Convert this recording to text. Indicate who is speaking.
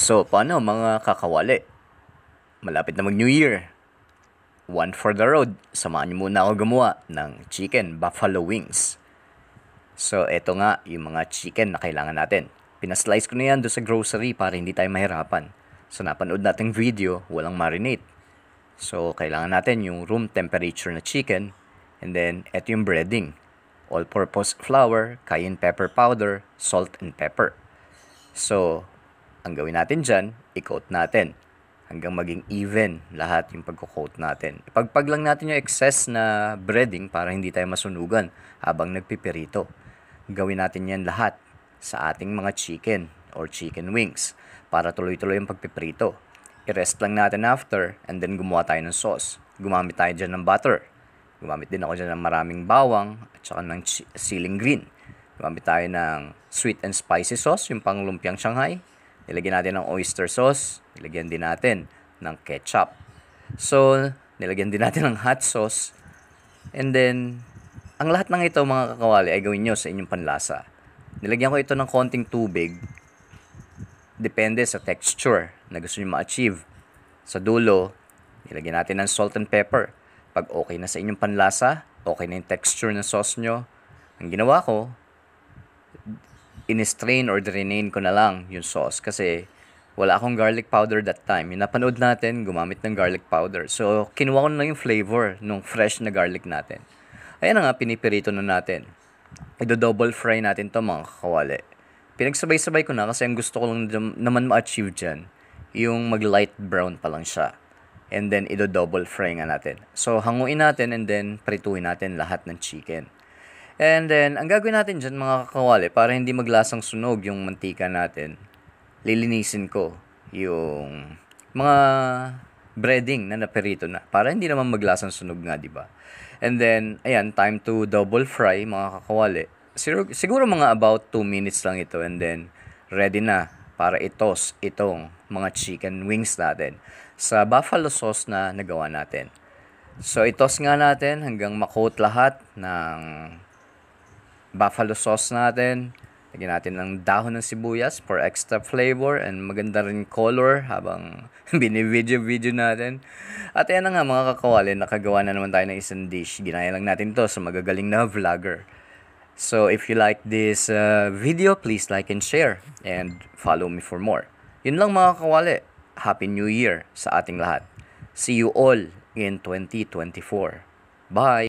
Speaker 1: So, paano mga kakawali? Malapit na mag-New Year. One for the road. Samahan niyo muna ako gumawa ng chicken buffalo wings. So, eto nga yung mga chicken na kailangan natin. Pinaslice ko na yan doon sa grocery para hindi tayo mahirapan. So, napanood natin video, walang marinate. So, kailangan natin yung room temperature na chicken. And then, eto yung breading. All-purpose flour, cayenne pepper powder, salt and pepper. So, ang gawin natin dyan, i-quote natin. Hanggang maging even lahat yung pagko-quote natin. Ipagpag lang natin yung excess na breading para hindi tayo masunugan habang nagpipirito. Gawin natin yan lahat sa ating mga chicken or chicken wings para tuloy-tuloy yung pagpiprito. I-rest lang natin after and then gumawa tayo ng sauce. Gumamit tayo dyan ng butter. Gumamit din ako dyan ng maraming bawang at saka ng siling green. Gumamit tayo ng sweet and spicy sauce, yung pang panglumpiang Shanghai. Nilagyan natin ng oyster sauce. Nilagyan din natin ng ketchup. So, nilagyan din natin ng hot sauce. And then, ang lahat ng ito mga kakawali ay gawin nyo sa inyong panlasa. Nilagyan ko ito ng konting tubig. Depende sa texture na gusto nyo ma-achieve. Sa dulo, nilagyan natin ng salt and pepper. Pag okay na sa inyong panlasa, okay na yung texture ng sauce nyo. Ang ginawa ko, in-strain or drain ko na lang yung sauce kasi wala akong garlic powder that time. Yung napanood natin, gumamit ng garlic powder. So, kinuha ko na yung flavor nung fresh na garlic natin. Ayan na nga, pinipirito na natin. Ido-double fry natin to mga kakawali. Pinagsabay-sabay ko na kasi ang gusto ko lang naman ma-achieve dyan, yung mag-light brown pa lang siya. And then, ido-double fry nga natin. So, hanguin natin and then, prituhin natin lahat ng chicken. And then, ang gagawin natin dyan mga kakawali, para hindi maglasang sunog yung mantika natin, lilinisin ko yung mga breading na naperito na para hindi naman maglasang sunog nga, di ba? And then, ayan, time to double fry mga kakawali. Siguro, siguro mga about 2 minutes lang ito and then ready na para itos itong mga chicken wings natin sa buffalo sauce na nagawa natin. So itos nga natin hanggang makot lahat ng buffalo sauce natin. Lagyan natin ng dahon ng sibuyas for extra flavor and maganda rin color habang binivideo-video natin. At yan na nga mga kakawali, nakagawa na naman tayo ng isang dish. Ginaya lang natin to sa magagaling na vlogger. So if you like this uh, video, please like and share and follow me for more. Yun lang mga kakawali. Happy New Year sa ating lahat. See you all in 2024. Bye!